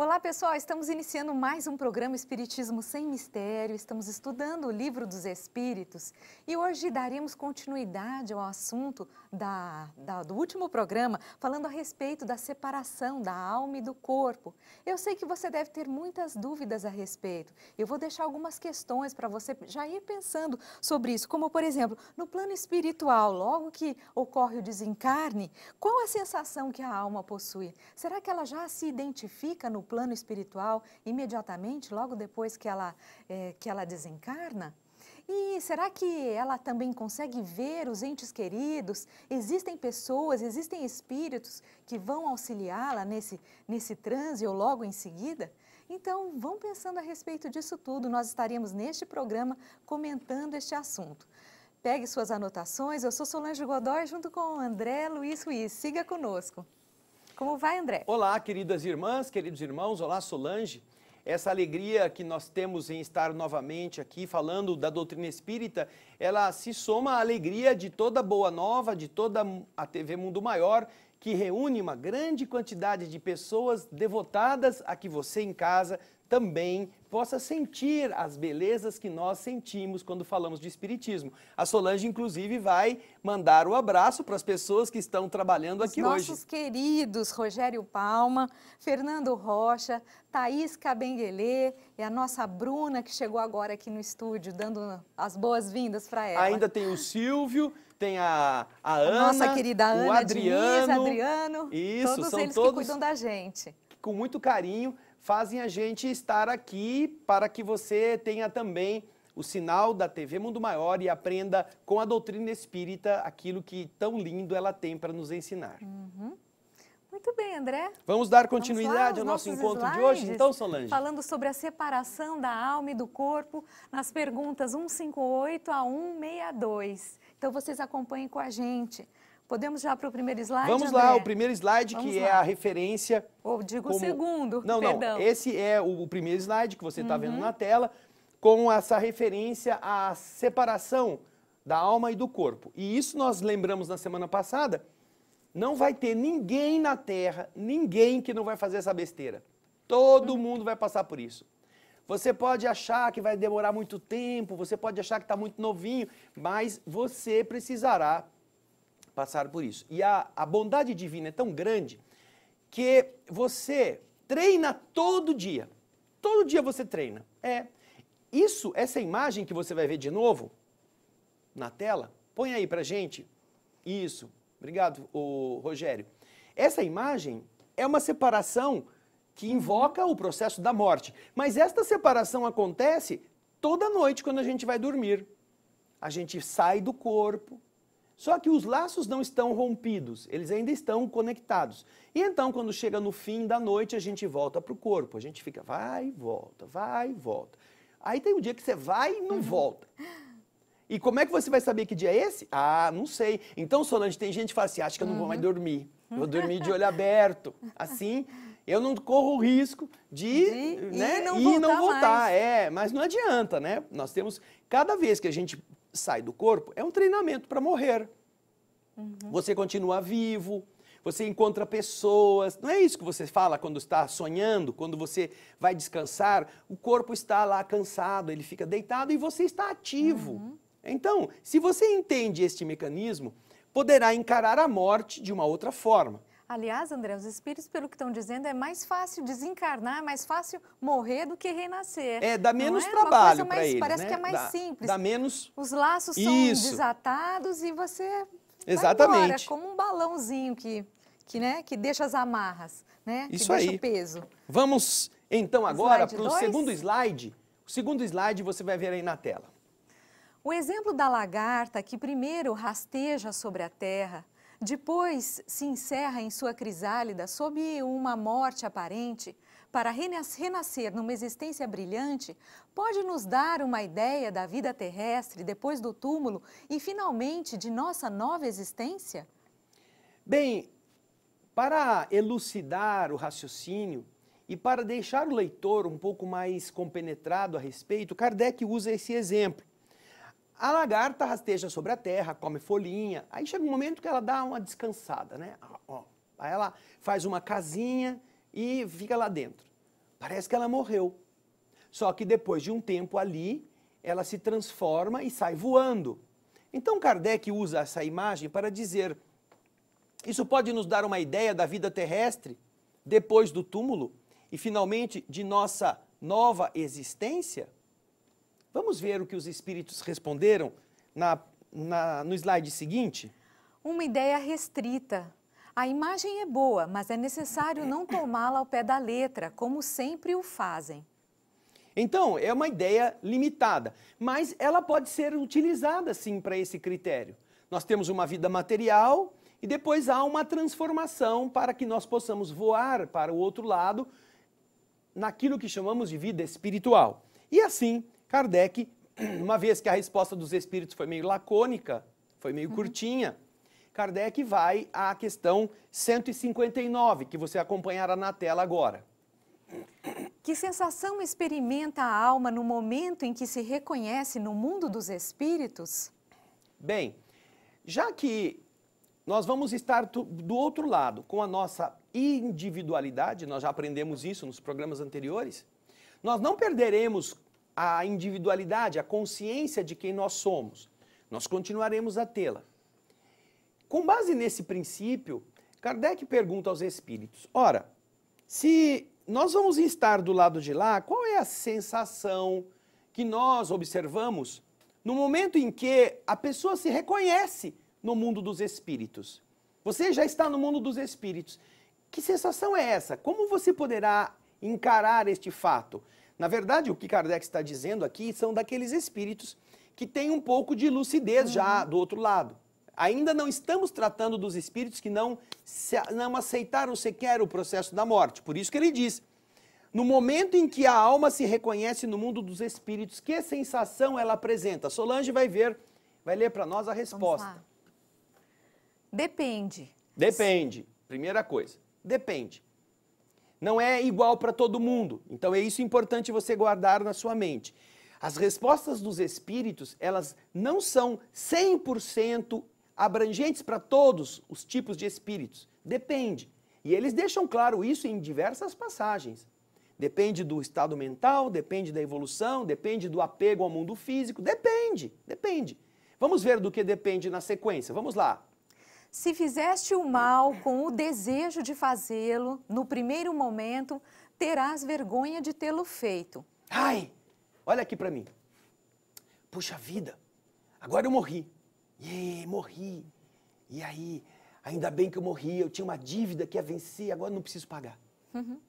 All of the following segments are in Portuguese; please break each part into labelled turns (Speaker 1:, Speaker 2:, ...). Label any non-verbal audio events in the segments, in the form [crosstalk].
Speaker 1: Olá pessoal, estamos iniciando mais um programa Espiritismo sem Mistério. Estamos estudando o livro dos Espíritos e hoje daremos continuidade ao assunto da, da, do último programa, falando a respeito da separação da alma e do corpo. Eu sei que você deve ter muitas dúvidas a respeito. Eu vou deixar algumas questões para você já ir pensando sobre isso, como por exemplo, no plano espiritual, logo que ocorre o desencarne, qual a sensação que a alma possui? Será que ela já se identifica no plano espiritual imediatamente, logo depois que ela, é, que ela desencarna? E será que ela também consegue ver os entes queridos? Existem pessoas, existem espíritos que vão auxiliá-la nesse, nesse transe ou logo em seguida? Então, vão pensando a respeito disso tudo. Nós estaremos neste programa comentando este assunto. Pegue suas anotações. Eu sou Solange Godoy, junto com André Luiz Ruiz. Siga conosco. Como vai, André?
Speaker 2: Olá, queridas irmãs, queridos irmãos. Olá, Solange. Essa alegria que nós temos em estar novamente aqui falando da doutrina espírita, ela se soma à alegria de toda Boa Nova, de toda a TV Mundo Maior, que reúne uma grande quantidade de pessoas devotadas a que você em casa também possa sentir as belezas que nós sentimos quando falamos de espiritismo. A Solange, inclusive, vai mandar o um abraço para as pessoas que estão trabalhando aqui Nossos hoje. Nossos
Speaker 1: queridos Rogério Palma, Fernando Rocha, Thaís Cabenguelê e a nossa Bruna, que chegou agora aqui no estúdio, dando as boas-vindas para ela. Ainda
Speaker 2: tem o Silvio, tem a, a Ana, nossa querida Ana, o Adriano. Diniz, Adriano. Isso, todos são eles todos que cuidam da gente. Com muito carinho fazem a gente estar aqui para que você tenha também o sinal da TV Mundo Maior e aprenda com a doutrina espírita aquilo que tão lindo ela tem para nos ensinar. Uhum.
Speaker 1: Muito bem, André.
Speaker 2: Vamos dar continuidade Vamos ao nosso encontro slides, de hoje, então, Solange? Falando
Speaker 1: sobre a separação da alma e do corpo nas perguntas 158 a 162. Então, vocês acompanhem com a gente. Podemos já para o primeiro slide? Vamos André? lá, o primeiro
Speaker 2: slide Vamos que lá. é a referência. Ou digo como... o segundo. Não, perdão. não. Esse é o, primeiro slide que você está uhum. vendo na tela, com essa referência à separação da alma e do corpo. E isso nós lembramos na semana passada. Não vai ter ninguém na Terra, ninguém que não vai fazer essa besteira. Todo uhum. mundo vai passar por isso. Você pode achar que vai demorar muito tempo, você pode achar que está muito novinho, mas você precisará passar por isso. E a, a bondade divina é tão grande que você treina todo dia. Todo dia você treina. É. Isso, essa imagem que você vai ver de novo na tela, põe aí pra gente. Isso. Obrigado, o Rogério. Essa imagem é uma separação que invoca o processo da morte. Mas esta separação acontece toda noite quando a gente vai dormir. A gente sai do corpo, só que os laços não estão rompidos, eles ainda estão conectados. E então, quando chega no fim da noite, a gente volta para o corpo. A gente fica, vai, e volta, vai, e volta. Aí tem um dia que você vai e não uhum. volta. E como é que você vai saber que dia é esse? Ah, não sei. Então, Solange, tem gente que fala assim, acho que eu não uhum. vou mais uhum. dormir. vou dormir de [laughs] olho aberto, assim. Eu não corro o risco de, de né, e não e voltar. Não voltar. É, mas não adianta, né? Nós temos, cada vez que a gente sai do corpo é um treinamento para morrer. Uhum. Você continua vivo, você encontra pessoas. Não é isso que você fala quando está sonhando, quando você vai descansar. O corpo está lá cansado, ele fica deitado e você está ativo. Uhum. Então, se você entende este mecanismo, poderá encarar a morte de uma outra forma.
Speaker 1: Aliás, André, os espíritos, pelo que estão dizendo, é mais fácil desencarnar, é mais fácil morrer do que renascer. É, dá menos é? trabalho para eles. Parece né? que é né? mais dá, simples. Dá menos. Os laços são Isso. desatados e você.
Speaker 2: Exatamente. Embora, é
Speaker 1: como um balãozinho que, que, né, que deixa as amarras, né? Isso que deixa aí. o peso.
Speaker 2: Vamos então agora para o segundo slide. O segundo slide você vai ver aí na tela.
Speaker 1: O exemplo da lagarta que primeiro rasteja sobre a terra depois se encerra em sua crisálida sob uma morte aparente, para renascer numa existência brilhante, pode nos dar uma ideia da vida terrestre depois do túmulo e finalmente de nossa nova existência?
Speaker 2: Bem, para elucidar o raciocínio e para deixar o leitor um pouco mais compenetrado a respeito, Kardec usa esse exemplo. A lagarta rasteja sobre a terra, come folhinha. Aí chega um momento que ela dá uma descansada, né? Ah, ó, aí ela faz uma casinha e fica lá dentro. Parece que ela morreu. Só que depois de um tempo ali, ela se transforma e sai voando. Então Kardec usa essa imagem para dizer: isso pode nos dar uma ideia da vida terrestre depois do túmulo e finalmente de nossa nova existência? Vamos ver o que os espíritos responderam na, na, no slide seguinte?
Speaker 1: Uma ideia restrita. A imagem é boa, mas é necessário não tomá-la ao pé da letra, como sempre o fazem.
Speaker 2: Então, é uma ideia limitada, mas ela pode ser utilizada sim para esse critério. Nós temos uma vida material e depois há uma transformação para que nós possamos voar para o outro lado naquilo que chamamos de vida espiritual. E assim, Kardec, [clears throat] uma vez que a resposta dos espíritos foi meio lacônica, foi meio uhum. curtinha, Kardec vai à questão 159, que você acompanhará na tela agora.
Speaker 1: Que sensação experimenta a alma no momento em que se reconhece no mundo dos espíritos?
Speaker 2: Bem, já que nós vamos estar do outro lado com a nossa individualidade, nós já aprendemos isso nos programas anteriores, nós não perderemos a individualidade, a consciência de quem nós somos. Nós continuaremos a tê-la. Com base nesse princípio, Kardec pergunta aos espíritos: ora, se nós vamos estar do lado de lá, qual é a sensação que nós observamos no momento em que a pessoa se reconhece no mundo dos espíritos? Você já está no mundo dos espíritos. Que sensação é essa? Como você poderá encarar este fato? Na verdade, o que Kardec está dizendo aqui são daqueles espíritos que têm um pouco de lucidez uhum. já do outro lado. Ainda não estamos tratando dos espíritos que não, se, não aceitaram sequer o processo da morte. Por isso que ele diz: no momento em que a alma se reconhece no mundo dos espíritos, que sensação ela apresenta? Solange vai ver, vai ler para nós a resposta. Depende. Depende. Primeira coisa. Depende não é igual para todo mundo. Então é isso importante você guardar na sua mente. As respostas dos espíritos, elas não são 100% abrangentes para todos os tipos de espíritos. Depende. E eles deixam claro isso em diversas passagens. Depende do estado mental, depende da evolução, depende do apego ao mundo físico, depende, depende. Vamos ver do que depende na sequência. Vamos lá.
Speaker 1: Se fizeste o mal com o desejo de fazê-lo, no primeiro momento terás vergonha de tê-lo feito. Ai,
Speaker 2: olha aqui para mim. Puxa vida, agora eu morri. E morri. E aí, ainda bem que eu morri, eu tinha uma dívida que ia vencer, agora não preciso pagar. Uhum.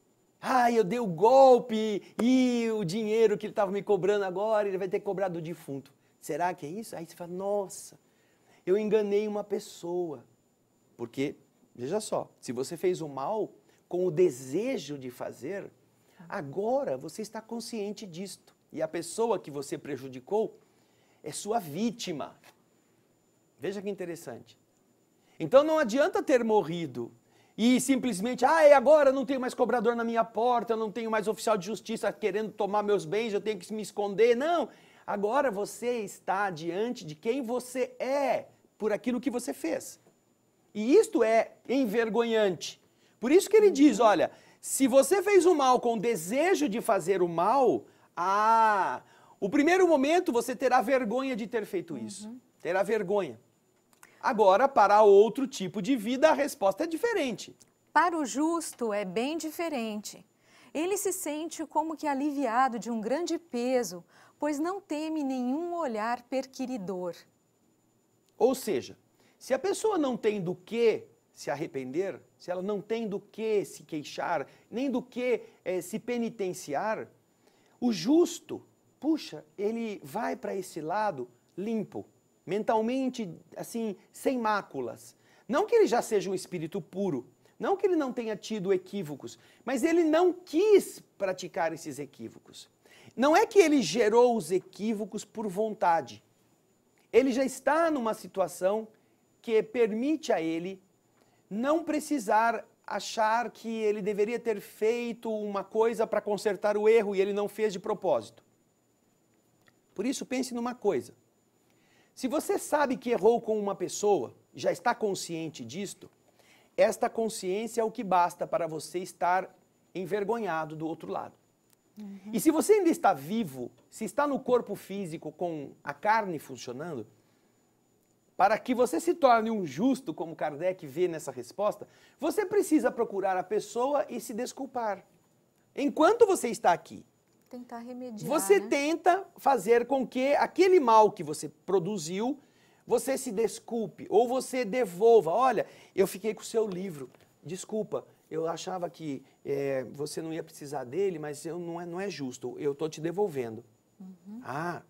Speaker 2: Ai, eu dei o um golpe e o dinheiro que ele estava me cobrando agora, ele vai ter cobrado do defunto. Será que é isso? Aí você fala, nossa, eu enganei uma pessoa. Porque, veja só, se você fez o mal com o desejo de fazer, agora você está consciente disto. E a pessoa que você prejudicou é sua vítima. Veja que interessante. Então não adianta ter morrido e simplesmente, ah, e é agora, não tenho mais cobrador na minha porta, não tenho mais oficial de justiça querendo tomar meus bens, eu tenho que me esconder. Não, agora você está diante de quem você é por aquilo que você fez. E isto é envergonhante. Por isso que ele diz: uhum. olha, se você fez o mal com desejo de fazer o mal, ah, o primeiro momento você terá vergonha de ter feito uhum. isso. Uhum. Terá vergonha. Agora, para outro tipo de vida, a resposta é diferente.
Speaker 1: Para o justo é bem diferente. Ele se sente como que aliviado de um grande peso, pois não teme nenhum olhar perquiridor.
Speaker 2: Ou seja, se a pessoa não tem do que se arrepender, se ela não tem do que se queixar, nem do que é, se penitenciar, o justo, puxa, ele vai para esse lado limpo, mentalmente, assim, sem máculas. Não que ele já seja um espírito puro, não que ele não tenha tido equívocos, mas ele não quis praticar esses equívocos. Não é que ele gerou os equívocos por vontade ele já está numa situação que permite a ele não precisar achar que ele deveria ter feito uma coisa para consertar o erro e ele não fez de propósito. Por isso, pense numa coisa. Se você sabe que errou com uma pessoa, já está consciente disto, esta consciência é o que basta para você estar envergonhado do outro lado. Uhum. E se você ainda está vivo, se está no corpo físico com a carne funcionando, para que você se torne um justo, como Kardec vê nessa resposta, você precisa procurar a pessoa e se desculpar. Enquanto você está aqui,
Speaker 1: tentar remediar. Você né?
Speaker 2: tenta fazer com que aquele mal que você produziu, você se desculpe ou você devolva. Olha, eu fiquei com o seu livro. Desculpa, eu achava que é, você não ia precisar dele, mas eu, não, é, não é justo, eu estou te devolvendo. Uhum. Ah,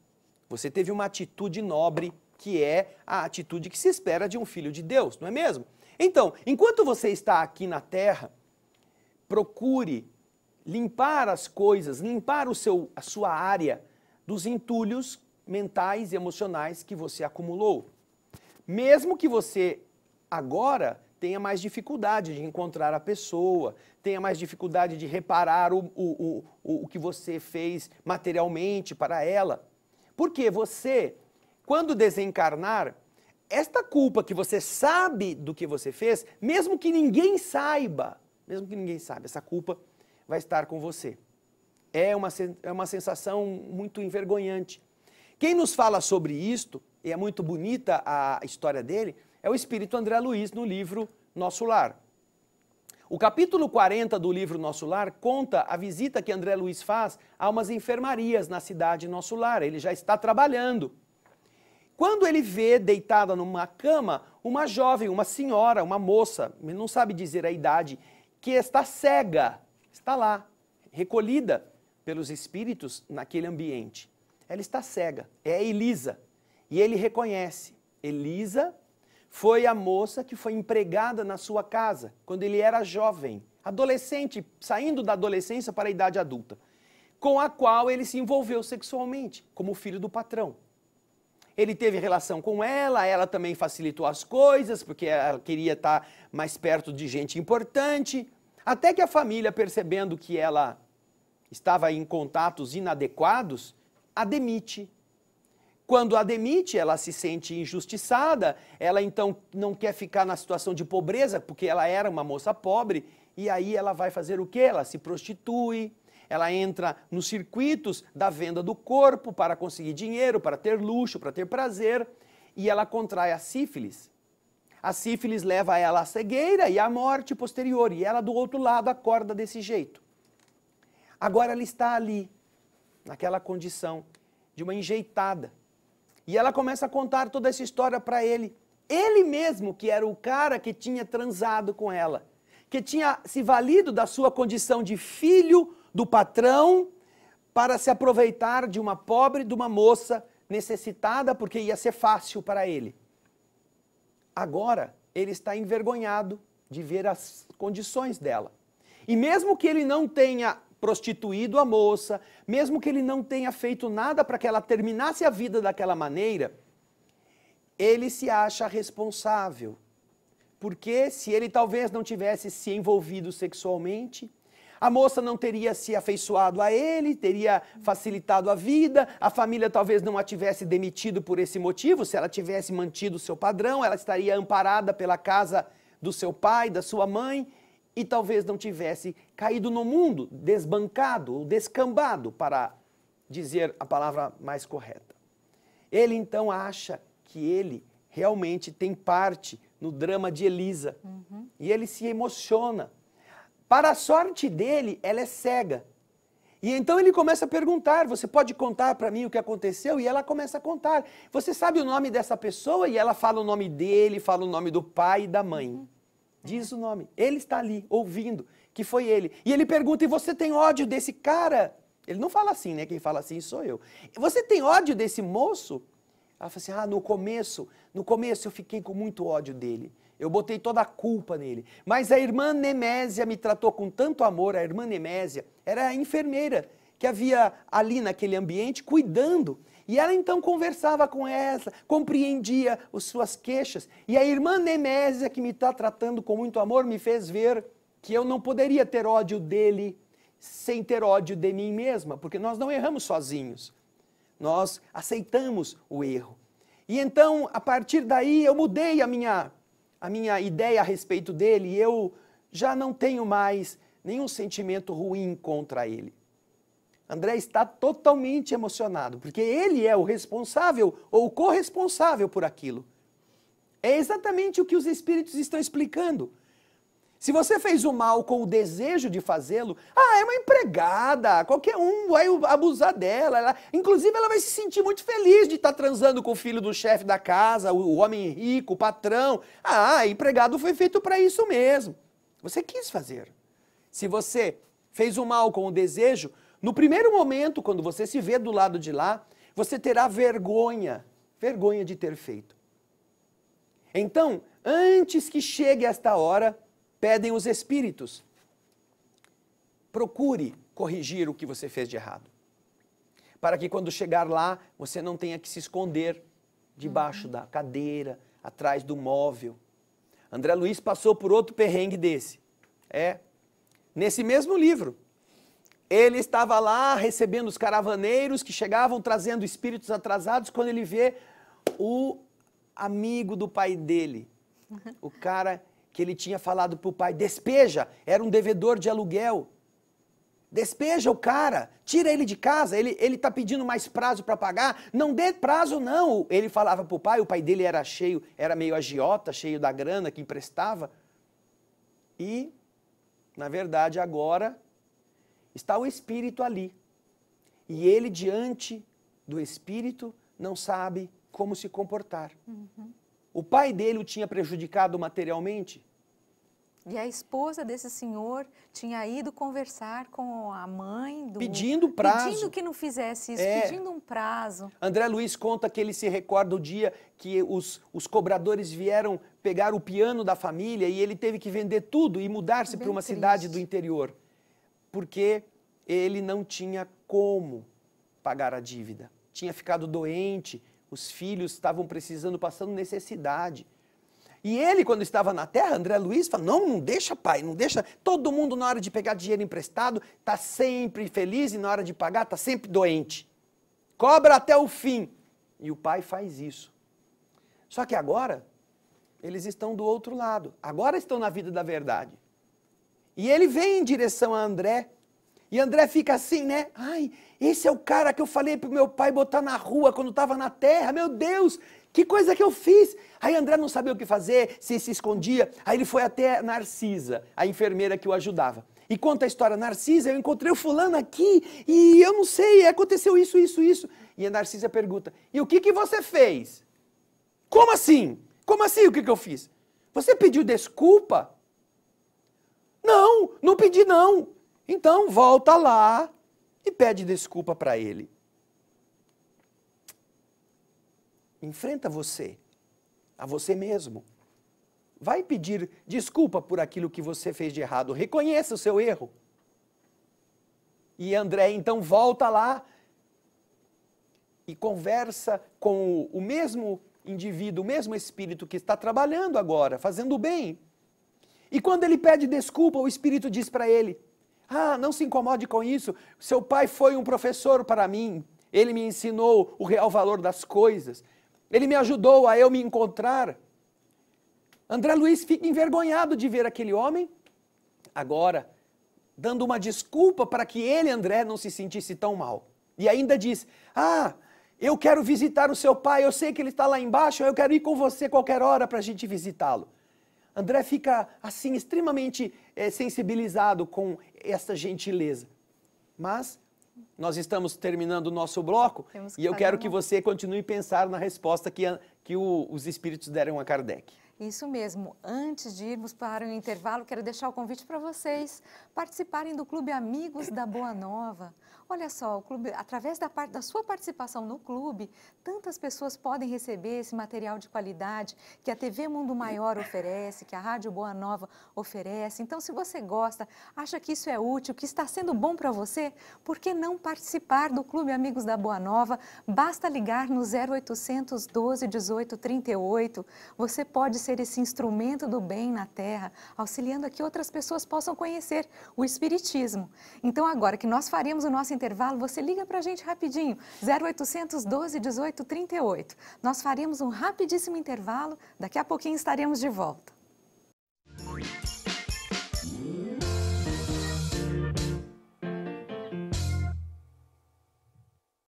Speaker 2: você teve uma atitude nobre, que é a atitude que se espera de um filho de Deus, não é mesmo? Então, enquanto você está aqui na terra, procure limpar as coisas, limpar o seu, a sua área dos entulhos mentais e emocionais que você acumulou. Mesmo que você agora tenha mais dificuldade de encontrar a pessoa, tenha mais dificuldade de reparar o, o, o, o que você fez materialmente para ela. Porque você, quando desencarnar, esta culpa que você sabe do que você fez, mesmo que ninguém saiba, mesmo que ninguém saiba, essa culpa vai estar com você. É uma, é uma sensação muito envergonhante. Quem nos fala sobre isto, e é muito bonita a história dele, é o espírito André Luiz no livro Nosso Lar. O capítulo 40 do livro Nosso Lar conta a visita que André Luiz faz a umas enfermarias na cidade Nosso Lar. Ele já está trabalhando. Quando ele vê deitada numa cama uma jovem, uma senhora, uma moça, não sabe dizer a idade, que está cega, está lá, recolhida pelos espíritos naquele ambiente. Ela está cega, é Elisa. E ele reconhece: Elisa foi a moça que foi empregada na sua casa quando ele era jovem, adolescente, saindo da adolescência para a idade adulta, com a qual ele se envolveu sexualmente, como filho do patrão. Ele teve relação com ela, ela também facilitou as coisas, porque ela queria estar mais perto de gente importante, até que a família, percebendo que ela estava em contatos inadequados, a demite quando a demite, ela se sente injustiçada, ela então não quer ficar na situação de pobreza, porque ela era uma moça pobre, e aí ela vai fazer o quê? Ela se prostitui, ela entra nos circuitos da venda do corpo para conseguir dinheiro, para ter luxo, para ter prazer, e ela contrai a sífilis. A sífilis leva ela à cegueira e à morte posterior, e ela do outro lado acorda desse jeito. Agora ela está ali, naquela condição de uma enjeitada. E ela começa a contar toda essa história para ele. Ele mesmo, que era o cara que tinha transado com ela, que tinha se valido da sua condição de filho do patrão para se aproveitar de uma pobre, de uma moça necessitada, porque ia ser fácil para ele. Agora, ele está envergonhado de ver as condições dela. E mesmo que ele não tenha prostituído a moça, mesmo que ele não tenha feito nada para que ela terminasse a vida daquela maneira, ele se acha responsável. Porque se ele talvez não tivesse se envolvido sexualmente, a moça não teria se afeiçoado a ele, teria facilitado a vida, a família talvez não a tivesse demitido por esse motivo, se ela tivesse mantido o seu padrão, ela estaria amparada pela casa do seu pai, da sua mãe, e talvez não tivesse caído no mundo, desbancado ou descambado, para dizer a palavra mais correta. Ele então acha que ele realmente tem parte no drama de Elisa uhum. e ele se emociona. Para a sorte dele, ela é cega. E então ele começa a perguntar: Você pode contar para mim o que aconteceu? E ela começa a contar. Você sabe o nome dessa pessoa? E ela fala o nome dele, fala o nome do pai e da mãe. Uhum. Diz o nome. Ele está ali, ouvindo, que foi ele. E ele pergunta: e você tem ódio desse cara? Ele não fala assim, né? Quem fala assim sou eu. Você tem ódio desse moço? Ela fala assim: ah, no começo, no começo eu fiquei com muito ódio dele. Eu botei toda a culpa nele. Mas a irmã Nemésia me tratou com tanto amor. A irmã Nemésia era a enfermeira que havia ali naquele ambiente cuidando. E ela então conversava com essa, compreendia as suas queixas. E a irmã Nemésia, que me está tratando com muito amor, me fez ver que eu não poderia ter ódio dele sem ter ódio de mim mesma, porque nós não erramos sozinhos. Nós aceitamos o erro. E então, a partir daí, eu mudei a minha, a minha ideia a respeito dele e eu já não tenho mais nenhum sentimento ruim contra ele. André está totalmente emocionado, porque ele é o responsável ou o corresponsável por aquilo. É exatamente o que os espíritos estão explicando. Se você fez o mal com o desejo de fazê-lo, ah, é uma empregada, qualquer um vai abusar dela. Ela, inclusive, ela vai se sentir muito feliz de estar transando com o filho do chefe da casa, o homem rico, o patrão. Ah, empregado foi feito para isso mesmo. Você quis fazer. Se você fez o mal com o desejo, no primeiro momento, quando você se vê do lado de lá, você terá vergonha, vergonha de ter feito. Então, antes que chegue esta hora, pedem os espíritos. Procure corrigir o que você fez de errado. Para que quando chegar lá, você não tenha que se esconder debaixo uhum. da cadeira, atrás do móvel. André Luiz passou por outro perrengue desse. É, nesse mesmo livro, ele estava lá recebendo os caravaneiros que chegavam trazendo espíritos atrasados quando ele vê o amigo do pai dele, [laughs] o cara que ele tinha falado para o pai: despeja, era um devedor de aluguel. Despeja o cara, tira ele de casa, ele está pedindo mais prazo para pagar, não dê prazo não. Ele falava para o pai, o pai dele era cheio, era meio agiota, cheio da grana que emprestava. E, na verdade, agora está o espírito ali. E ele, diante do espírito, não sabe como se comportar. Uhum. O pai dele o tinha prejudicado materialmente?
Speaker 1: E a esposa desse senhor
Speaker 2: tinha ido conversar
Speaker 1: com a mãe do. Pedindo prazo. Pedindo que não fizesse isso, é. pedindo um prazo.
Speaker 2: André Luiz conta que ele se recorda o dia que os, os cobradores vieram pegar o piano da família e ele teve que vender tudo e mudar-se para uma triste. cidade do interior. Porque ele não tinha como pagar a dívida. Tinha ficado doente, os filhos estavam precisando, passando necessidade. E ele, quando estava na terra, André Luiz, fala: Não, não deixa, pai, não deixa. Todo mundo, na hora de pegar dinheiro emprestado, está sempre feliz e na hora de pagar, está sempre doente. Cobra até o fim. E o pai faz isso. Só que agora, eles estão do outro lado. Agora estão na vida da verdade. E ele vem em direção a André e André fica assim, né? Ai, esse é o cara que eu falei pro meu pai botar na rua quando estava na terra. Meu Deus, que coisa que eu fiz! Aí André não sabia o que fazer, se se escondia. Aí ele foi até Narcisa, a enfermeira que o ajudava. E conta a história, Narcisa, eu encontrei o fulano aqui e eu não sei, aconteceu isso, isso, isso. E a Narcisa pergunta, e o que, que você fez? Como assim? Como assim o que, que eu fiz? Você pediu desculpa? Não, não pedi não. Então volta lá e pede desculpa para ele. Enfrenta você, a você mesmo. Vai pedir desculpa por aquilo que você fez de errado. Reconheça o seu erro. E André então volta lá e conversa com o mesmo indivíduo, o mesmo espírito que está trabalhando agora, fazendo o bem. E quando ele pede desculpa, o espírito diz para ele: ah, não se incomode com isso. Seu pai foi um professor para mim. Ele me ensinou o real valor das coisas. Ele me ajudou a eu me encontrar. André Luiz fica envergonhado de ver aquele homem agora dando uma desculpa para que ele, André, não se sentisse tão mal. E ainda diz: Ah, eu quero visitar o seu pai, eu sei que ele está lá embaixo, eu quero ir com você qualquer hora para a gente visitá-lo. André fica, assim, extremamente é, sensibilizado com essa gentileza. Mas nós estamos terminando o nosso bloco e eu quero que você continue pensando pensar na resposta que, a, que o, os espíritos deram a Kardec.
Speaker 1: Isso mesmo. Antes de irmos para o intervalo, quero deixar o convite para vocês participarem do Clube Amigos da Boa Nova. Olha só, o clube, através da, da sua participação no clube, tantas pessoas podem receber esse material de qualidade que a TV Mundo Maior oferece, que a Rádio Boa Nova oferece. Então, se você gosta, acha que isso é útil, que está sendo bom para você, por que não participar do Clube Amigos da Boa Nova? Basta ligar no 0800 12 18 38. Você pode ser ser esse instrumento do bem na Terra, auxiliando a que outras pessoas possam conhecer o Espiritismo. Então, agora que nós faremos o nosso intervalo, você liga para a gente rapidinho, 0800 12 18 38. Nós faremos um rapidíssimo intervalo, daqui a pouquinho estaremos de volta.